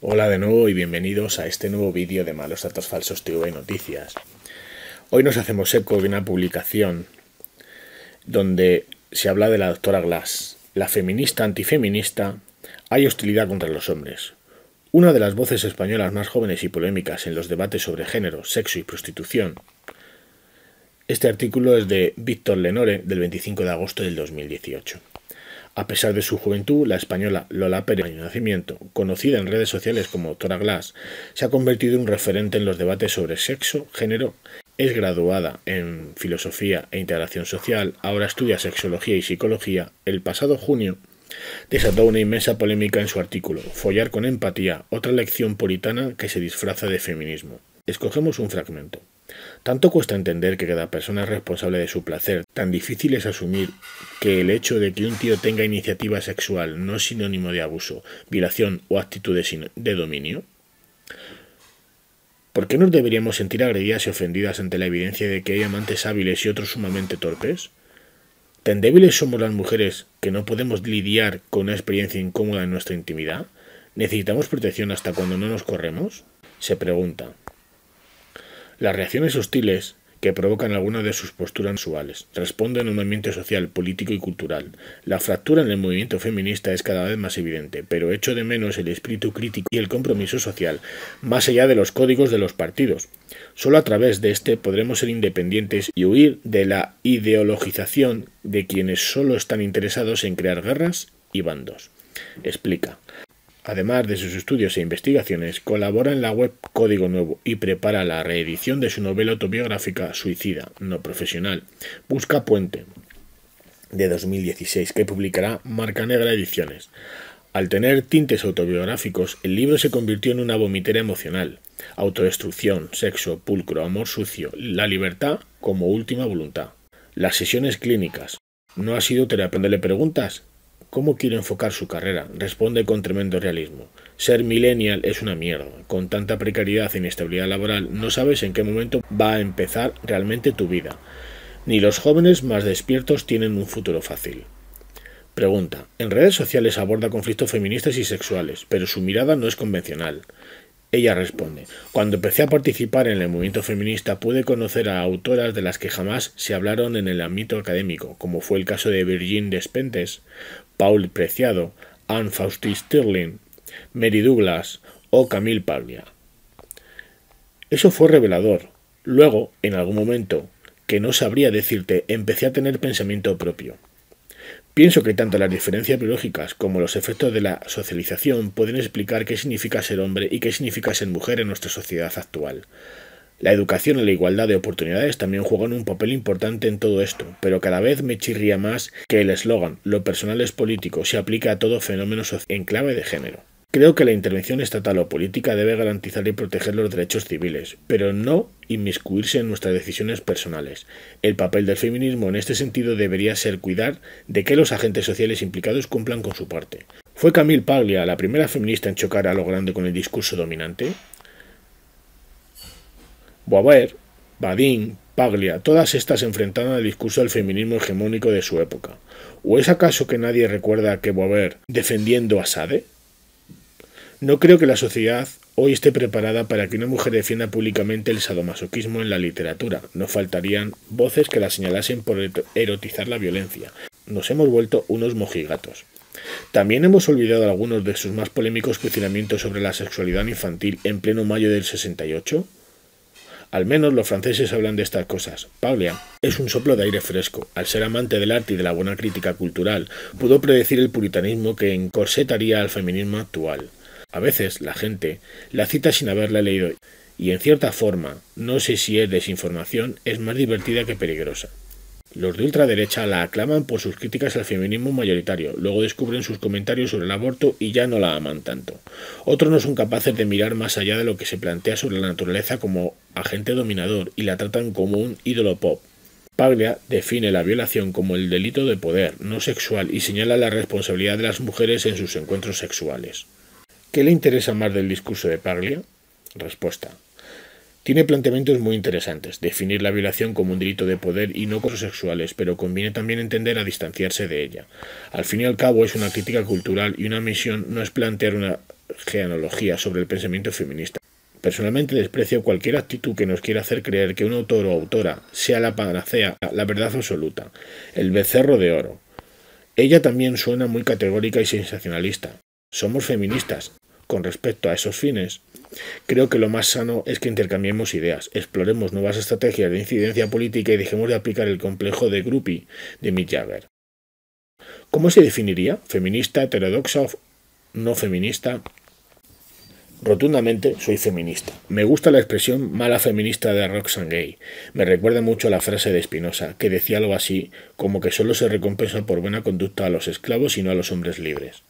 Hola de nuevo y bienvenidos a este nuevo vídeo de Malos Datos Falsos TV Noticias. Hoy nos hacemos eco de una publicación donde se habla de la doctora Glass, la feminista antifeminista, hay hostilidad contra los hombres. Una de las voces españolas más jóvenes y polémicas en los debates sobre género, sexo y prostitución. Este artículo es de Víctor Lenore del 25 de agosto del 2018. A pesar de su juventud, la española Lola Pérez de Nacimiento, conocida en redes sociales como Tora Glass, se ha convertido en un referente en los debates sobre sexo, género. Es graduada en Filosofía e Integración Social, ahora estudia Sexología y Psicología. El pasado junio Desató una inmensa polémica en su artículo, Follar con empatía, otra lección puritana que se disfraza de feminismo. Escogemos un fragmento. Tanto cuesta entender que cada persona es responsable de su placer, tan difícil es asumir que el hecho de que un tío tenga iniciativa sexual no es sinónimo de abuso, violación o actitud de dominio. ¿Por qué nos deberíamos sentir agredidas y ofendidas ante la evidencia de que hay amantes hábiles y otros sumamente torpes? ¿Tan débiles somos las mujeres que no podemos lidiar con una experiencia incómoda en nuestra intimidad? ¿Necesitamos protección hasta cuando no nos corremos? Se pregunta. Las reacciones hostiles que provocan algunas de sus posturas usuales Responden en un ambiente social, político y cultural. La fractura en el movimiento feminista es cada vez más evidente, pero echo de menos el espíritu crítico y el compromiso social, más allá de los códigos de los partidos. Solo a través de este podremos ser independientes y huir de la ideologización de quienes solo están interesados en crear guerras y bandos. Explica. Además de sus estudios e investigaciones, colabora en la web Código Nuevo y prepara la reedición de su novela autobiográfica Suicida, no profesional, Busca Puente, de 2016, que publicará Marca Negra Ediciones. Al tener tintes autobiográficos, el libro se convirtió en una vomitera emocional. Autodestrucción, sexo, pulcro, amor sucio, la libertad como última voluntad. Las sesiones clínicas. ¿No ha sido terapia? ¿Le preguntas? ¿Cómo quiero enfocar su carrera? Responde con tremendo realismo. Ser millennial es una mierda. Con tanta precariedad e inestabilidad laboral no sabes en qué momento va a empezar realmente tu vida. Ni los jóvenes más despiertos tienen un futuro fácil. Pregunta. En redes sociales aborda conflictos feministas y sexuales, pero su mirada no es convencional. Ella responde, cuando empecé a participar en el movimiento feminista pude conocer a autoras de las que jamás se hablaron en el ámbito académico, como fue el caso de Virgin Despentes, Paul Preciado, Anne Fausti Stirling, Mary Douglas o Camille Paglia. Eso fue revelador. Luego, en algún momento, que no sabría decirte, empecé a tener pensamiento propio. Pienso que tanto las diferencias biológicas como los efectos de la socialización pueden explicar qué significa ser hombre y qué significa ser mujer en nuestra sociedad actual. La educación y la igualdad de oportunidades también juegan un papel importante en todo esto, pero cada vez me chirría más que el eslogan lo personal es político se aplica a todo fenómeno en clave de género. Creo que la intervención estatal o política debe garantizar y proteger los derechos civiles, pero no inmiscuirse en nuestras decisiones personales. El papel del feminismo en este sentido debería ser cuidar de que los agentes sociales implicados cumplan con su parte. ¿Fue Camille Paglia la primera feminista en chocar a lo grande con el discurso dominante? Boaber, Badin, Paglia, todas estas enfrentaron al discurso del feminismo hegemónico de su época. ¿O es acaso que nadie recuerda que Boaber defendiendo a Sade? No creo que la sociedad hoy esté preparada para que una mujer defienda públicamente el sadomasoquismo en la literatura. No faltarían voces que la señalasen por erotizar la violencia. Nos hemos vuelto unos mojigatos. También hemos olvidado algunos de sus más polémicos cuestionamientos sobre la sexualidad infantil en pleno mayo del 68. Al menos los franceses hablan de estas cosas. Paulia es un soplo de aire fresco. Al ser amante del arte y de la buena crítica cultural, pudo predecir el puritanismo que encorsetaría al feminismo actual. A veces la gente la cita sin haberla leído y en cierta forma, no sé si es desinformación, es más divertida que peligrosa. Los de ultraderecha la aclaman por sus críticas al feminismo mayoritario, luego descubren sus comentarios sobre el aborto y ya no la aman tanto. Otros no son capaces de mirar más allá de lo que se plantea sobre la naturaleza como agente dominador y la tratan como un ídolo pop. Paglia define la violación como el delito de poder no sexual y señala la responsabilidad de las mujeres en sus encuentros sexuales. ¿Qué le interesa más del discurso de Paglia? Respuesta. Tiene planteamientos muy interesantes. Definir la violación como un delito de poder y no cosas sexuales, pero conviene también entender a distanciarse de ella. Al fin y al cabo es una crítica cultural y una misión no es plantear una genealogía sobre el pensamiento feminista, Personalmente desprecio cualquier actitud que nos quiera hacer creer que un autor o autora sea la panacea, la verdad absoluta, el becerro de oro. Ella también suena muy categórica y sensacionalista. Somos feministas. Con respecto a esos fines, creo que lo más sano es que intercambiemos ideas, exploremos nuevas estrategias de incidencia política y dejemos de aplicar el complejo de Gruppi de Mick Jagger. ¿Cómo se definiría? ¿Feminista, heterodoxa, no feminista? Rotundamente soy feminista. Me gusta la expresión mala feminista de Roxane Gay. Me recuerda mucho a la frase de Espinosa, que decía algo así como que solo se recompensa por buena conducta a los esclavos y no a los hombres libres.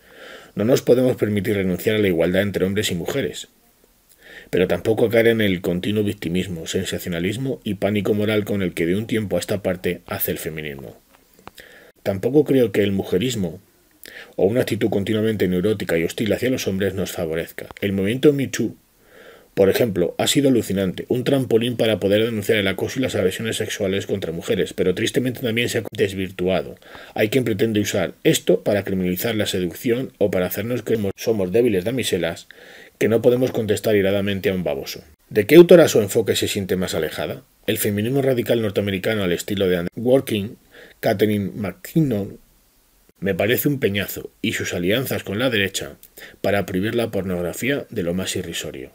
No nos podemos permitir renunciar a la igualdad entre hombres y mujeres, pero tampoco caer en el continuo victimismo, sensacionalismo y pánico moral con el que de un tiempo a esta parte hace el feminismo. Tampoco creo que el mujerismo o una actitud continuamente neurótica y hostil hacia los hombres nos favorezca. El movimiento Me Too, por ejemplo, ha sido alucinante, un trampolín para poder denunciar el acoso y las agresiones sexuales contra mujeres, pero tristemente también se ha desvirtuado. Hay quien pretende usar esto para criminalizar la seducción o para hacernos que somos débiles damiselas que no podemos contestar iradamente a un baboso. ¿De qué autora su enfoque se siente más alejada? El feminismo radical norteamericano al estilo de Anne Working, Catherine McKinnon me parece un peñazo y sus alianzas con la derecha para prohibir la pornografía de lo más irrisorio.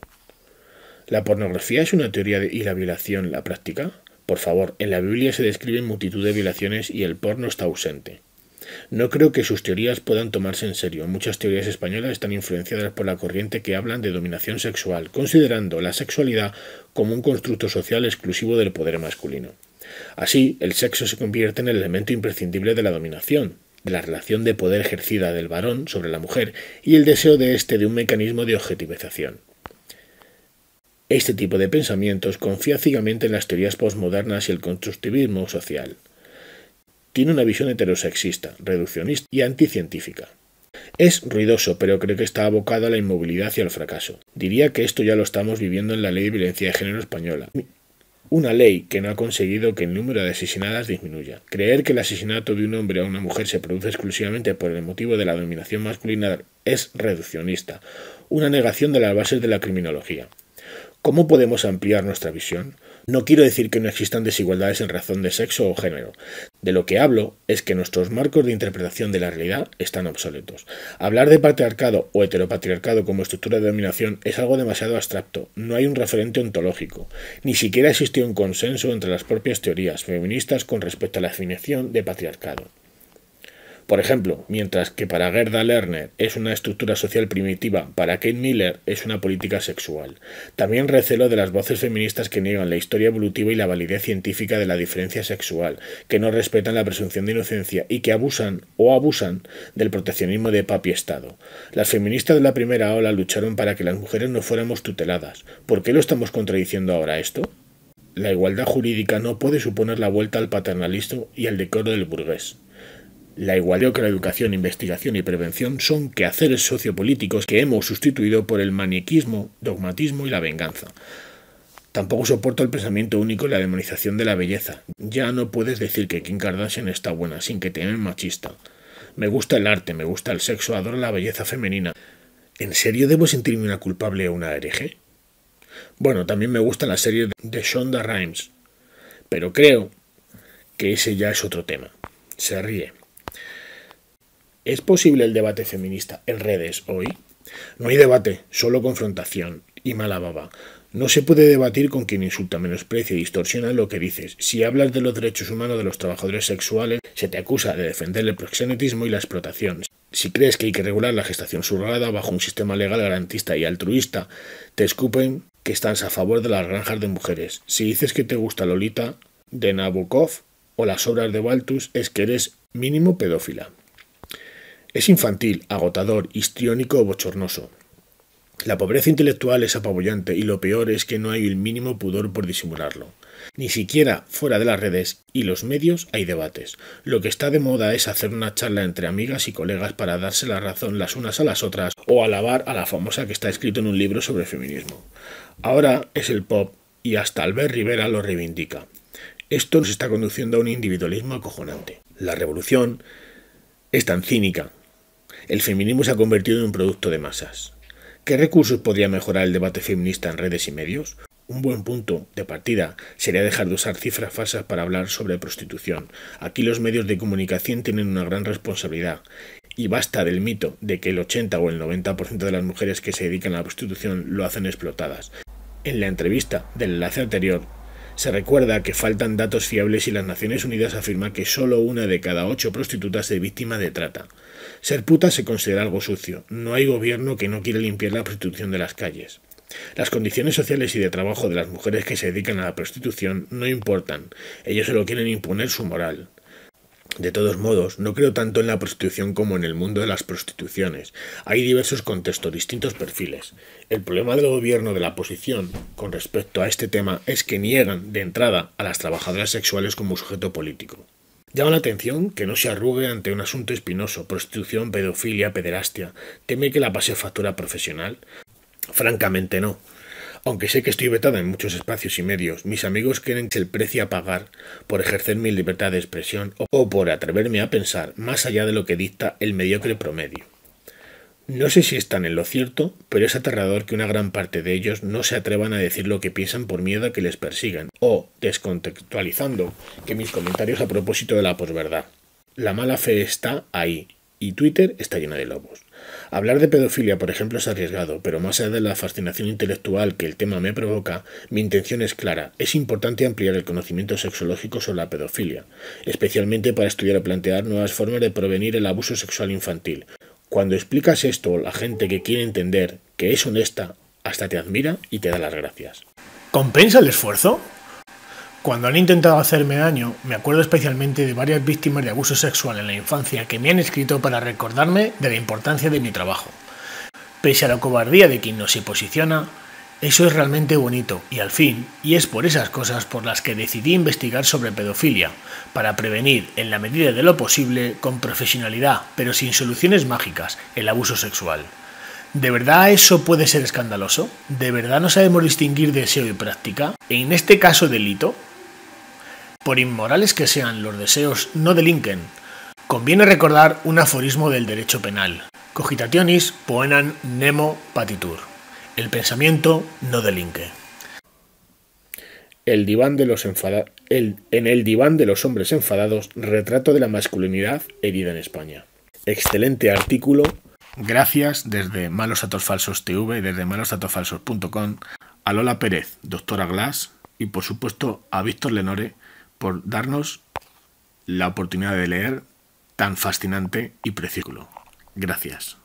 ¿La pornografía es una teoría y la violación la práctica? Por favor, en la Biblia se describen multitud de violaciones y el porno está ausente. No creo que sus teorías puedan tomarse en serio. Muchas teorías españolas están influenciadas por la corriente que hablan de dominación sexual, considerando la sexualidad como un constructo social exclusivo del poder masculino. Así, el sexo se convierte en el elemento imprescindible de la dominación, de la relación de poder ejercida del varón sobre la mujer y el deseo de éste de un mecanismo de objetivización. Este tipo de pensamientos confía ciegamente en las teorías posmodernas y el constructivismo social. Tiene una visión heterosexista, reduccionista y anticientífica. Es ruidoso, pero creo que está abocado a la inmovilidad y al fracaso. Diría que esto ya lo estamos viviendo en la ley de violencia de género española, una ley que no ha conseguido que el número de asesinadas disminuya. Creer que el asesinato de un hombre a una mujer se produce exclusivamente por el motivo de la dominación masculina es reduccionista, una negación de las bases de la criminología. ¿Cómo podemos ampliar nuestra visión? No quiero decir que no existan desigualdades en razón de sexo o género. De lo que hablo es que nuestros marcos de interpretación de la realidad están obsoletos. Hablar de patriarcado o heteropatriarcado como estructura de dominación es algo demasiado abstracto. No hay un referente ontológico. Ni siquiera existió un consenso entre las propias teorías feministas con respecto a la definición de patriarcado. Por ejemplo, mientras que para Gerda Lerner es una estructura social primitiva, para Kate Miller es una política sexual. También recelo de las voces feministas que niegan la historia evolutiva y la validez científica de la diferencia sexual, que no respetan la presunción de inocencia y que abusan o abusan del proteccionismo de papi Estado. Las feministas de la primera ola lucharon para que las mujeres no fuéramos tuteladas. ¿Por qué lo estamos contradiciendo ahora esto? La igualdad jurídica no puede suponer la vuelta al paternalismo y al decoro del burgués. La igualdad, la educación, investigación y prevención son quehaceres sociopolíticos que hemos sustituido por el maniquismo, dogmatismo y la venganza. Tampoco soporto el pensamiento único y la demonización de la belleza. Ya no puedes decir que Kim Kardashian está buena sin que te den machista. Me gusta el arte, me gusta el sexo, adoro la belleza femenina. ¿En serio debo sentirme una culpable o una hereje? Bueno, también me gusta la serie de Shonda Rhimes, pero creo que ese ya es otro tema. Se ríe. ¿Es posible el debate feminista en redes hoy? No hay debate, solo confrontación y mala baba. No se puede debatir con quien insulta, menosprecia y distorsiona lo que dices. Si hablas de los derechos humanos de los trabajadores sexuales, se te acusa de defender el proxenetismo y la explotación. Si crees que hay que regular la gestación subrogada bajo un sistema legal garantista y altruista, te escupen que estás a favor de las granjas de mujeres. Si dices que te gusta Lolita, de Nabokov o las obras de Baltus, es que eres mínimo pedófila. Es infantil, agotador, histriónico o bochornoso. La pobreza intelectual es apabullante y lo peor es que no hay el mínimo pudor por disimularlo. Ni siquiera fuera de las redes y los medios hay debates. Lo que está de moda es hacer una charla entre amigas y colegas para darse la razón las unas a las otras o alabar a la famosa que está escrito en un libro sobre feminismo. Ahora es el pop y hasta Albert Rivera lo reivindica. Esto nos está conduciendo a un individualismo acojonante. La revolución es tan cínica el feminismo se ha convertido en un producto de masas. ¿Qué recursos podría mejorar el debate feminista en redes y medios? Un buen punto de partida sería dejar de usar cifras falsas para hablar sobre prostitución. Aquí los medios de comunicación tienen una gran responsabilidad y basta del mito de que el 80 o el 90% de las mujeres que se dedican a la prostitución lo hacen explotadas. En la entrevista del enlace anterior se recuerda que faltan datos fiables y las Naciones Unidas afirma que solo una de cada ocho prostitutas es víctima de trata. Ser puta se considera algo sucio. No hay gobierno que no quiera limpiar la prostitución de las calles. Las condiciones sociales y de trabajo de las mujeres que se dedican a la prostitución no importan. Ellos solo quieren imponer su moral. De todos modos, no creo tanto en la prostitución como en el mundo de las prostituciones. Hay diversos contextos, distintos perfiles. El problema del gobierno de la oposición con respecto a este tema es que niegan de entrada a las trabajadoras sexuales como sujeto político. Llama la atención que no se arrugue ante un asunto espinoso, prostitución, pedofilia, pederastia. ¿Teme que la pase factura profesional? Francamente no. Aunque sé que estoy vetada en muchos espacios y medios, mis amigos quieren que el precio a pagar por ejercer mi libertad de expresión o por atreverme a pensar más allá de lo que dicta el mediocre promedio. No sé si están en lo cierto, pero es aterrador que una gran parte de ellos no se atrevan a decir lo que piensan por miedo a que les persigan, o descontextualizando que mis comentarios a propósito de la posverdad. La mala fe está ahí, y Twitter está lleno de lobos. Hablar de pedofilia, por ejemplo, es arriesgado, pero más allá de la fascinación intelectual que el tema me provoca, mi intención es clara. Es importante ampliar el conocimiento sexológico sobre la pedofilia, especialmente para estudiar o plantear nuevas formas de prevenir el abuso sexual infantil. Cuando explicas esto, la gente que quiere entender, que es honesta, hasta te admira y te da las gracias. ¿Compensa el esfuerzo? Cuando han intentado hacerme daño, me acuerdo especialmente de varias víctimas de abuso sexual en la infancia que me han escrito para recordarme de la importancia de mi trabajo. Pese a la cobardía de quien no se posiciona, eso es realmente bonito y al fin, y es por esas cosas por las que decidí investigar sobre pedofilia, para prevenir, en la medida de lo posible, con profesionalidad, pero sin soluciones mágicas, el abuso sexual. ¿De verdad eso puede ser escandaloso? ¿De verdad no sabemos distinguir deseo y práctica? ¿En este caso delito? Por inmorales que sean los deseos, no delinquen. Conviene recordar un aforismo del derecho penal. Cogitationis poenan nemo patitur. El pensamiento no delinque. El diván de los en el diván de los hombres enfadados, retrato de la masculinidad herida en España. Excelente artículo. Gracias desde Malos Atos Falsos TV, desde malosatosfalsos.com a Lola Pérez, doctora Glass y por supuesto a Víctor Lenore por darnos la oportunidad de leer tan fascinante y precioso. Gracias.